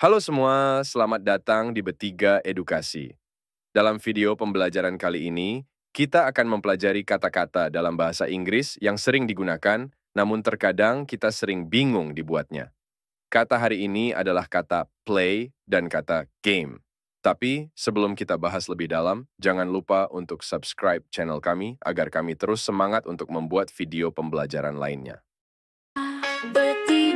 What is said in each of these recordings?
Halo semua, selamat datang di Betiga Edukasi. Dalam video pembelajaran kali ini, kita akan mempelajari kata-kata dalam bahasa Inggris yang sering digunakan, namun terkadang kita sering bingung dibuatnya. Kata hari ini adalah kata play dan kata game. Tapi sebelum kita bahas lebih dalam, jangan lupa untuk subscribe channel kami agar kami terus semangat untuk membuat video pembelajaran lainnya. Betiga.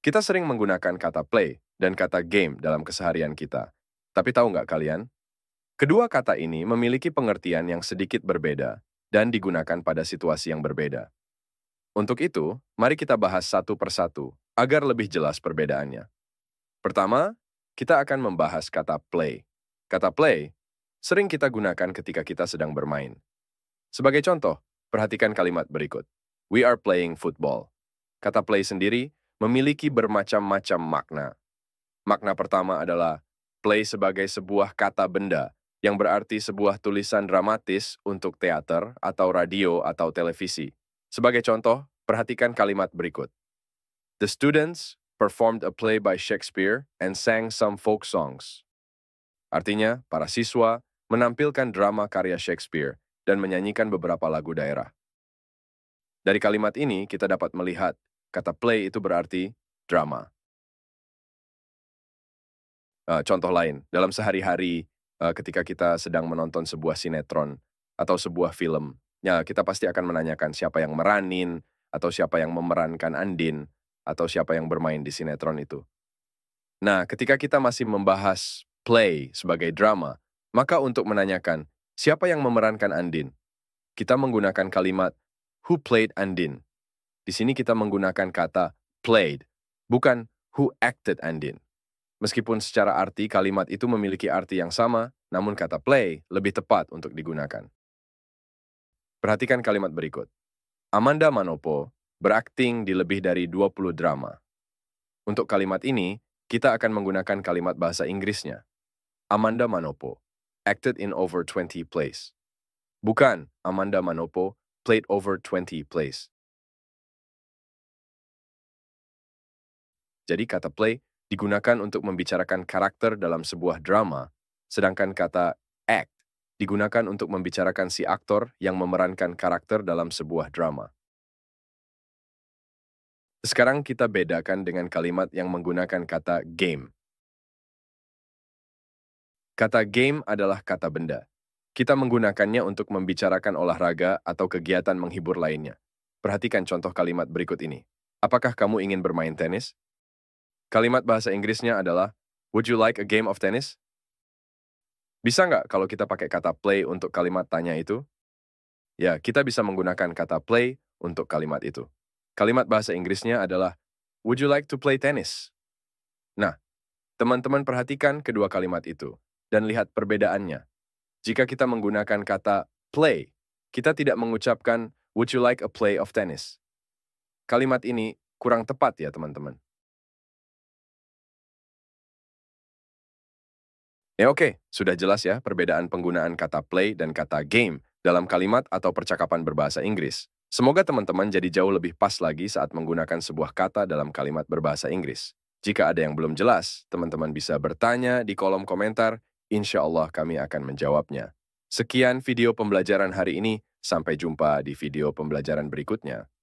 Kita sering menggunakan kata play dan kata game dalam keseharian kita. Tapi tahu nggak kalian? Kedua kata ini memiliki pengertian yang sedikit berbeda dan digunakan pada situasi yang berbeda. Untuk itu, mari kita bahas satu persatu agar lebih jelas perbedaannya. Pertama, kita akan membahas kata play. Kata play sering kita gunakan ketika kita sedang bermain. Sebagai contoh, perhatikan kalimat berikut. We are playing football. Kata play sendiri memiliki bermacam-macam makna. Makna pertama adalah play sebagai sebuah kata benda yang berarti sebuah tulisan dramatis untuk teater atau radio atau televisi. Sebagai contoh, perhatikan kalimat berikut. The students performed a play by Shakespeare and sang some folk songs. Artinya, para siswa menampilkan drama karya Shakespeare dan menyanyikan beberapa lagu daerah. Dari kalimat ini, kita dapat melihat Kata play itu berarti drama. Uh, contoh lain, dalam sehari-hari uh, ketika kita sedang menonton sebuah sinetron atau sebuah film, ya kita pasti akan menanyakan siapa yang meranin, atau siapa yang memerankan Andin, atau siapa yang bermain di sinetron itu. Nah, ketika kita masih membahas play sebagai drama, maka untuk menanyakan siapa yang memerankan Andin, kita menggunakan kalimat who played Andin di sini kita menggunakan kata played, bukan who acted and in. Meskipun secara arti kalimat itu memiliki arti yang sama, namun kata play lebih tepat untuk digunakan. Perhatikan kalimat berikut. Amanda Manopo berakting di lebih dari 20 drama. Untuk kalimat ini, kita akan menggunakan kalimat bahasa Inggrisnya. Amanda Manopo acted in over 20 plays. Bukan Amanda Manopo played over 20 plays. Jadi kata play digunakan untuk membicarakan karakter dalam sebuah drama, sedangkan kata act digunakan untuk membicarakan si aktor yang memerankan karakter dalam sebuah drama. Sekarang kita bedakan dengan kalimat yang menggunakan kata game. Kata game adalah kata benda. Kita menggunakannya untuk membicarakan olahraga atau kegiatan menghibur lainnya. Perhatikan contoh kalimat berikut ini. Apakah kamu ingin bermain tenis? Kalimat bahasa Inggrisnya adalah, Would you like a game of tennis? Bisa nggak kalau kita pakai kata play untuk kalimat tanya itu? Ya, kita bisa menggunakan kata play untuk kalimat itu. Kalimat bahasa Inggrisnya adalah, Would you like to play tennis? Nah, teman-teman perhatikan kedua kalimat itu dan lihat perbedaannya. Jika kita menggunakan kata play, kita tidak mengucapkan, Would you like a play of tennis? Kalimat ini kurang tepat ya teman-teman. Ya oke, okay. sudah jelas ya perbedaan penggunaan kata play dan kata game dalam kalimat atau percakapan berbahasa Inggris. Semoga teman-teman jadi jauh lebih pas lagi saat menggunakan sebuah kata dalam kalimat berbahasa Inggris. Jika ada yang belum jelas, teman-teman bisa bertanya di kolom komentar. Insya Allah kami akan menjawabnya. Sekian video pembelajaran hari ini. Sampai jumpa di video pembelajaran berikutnya.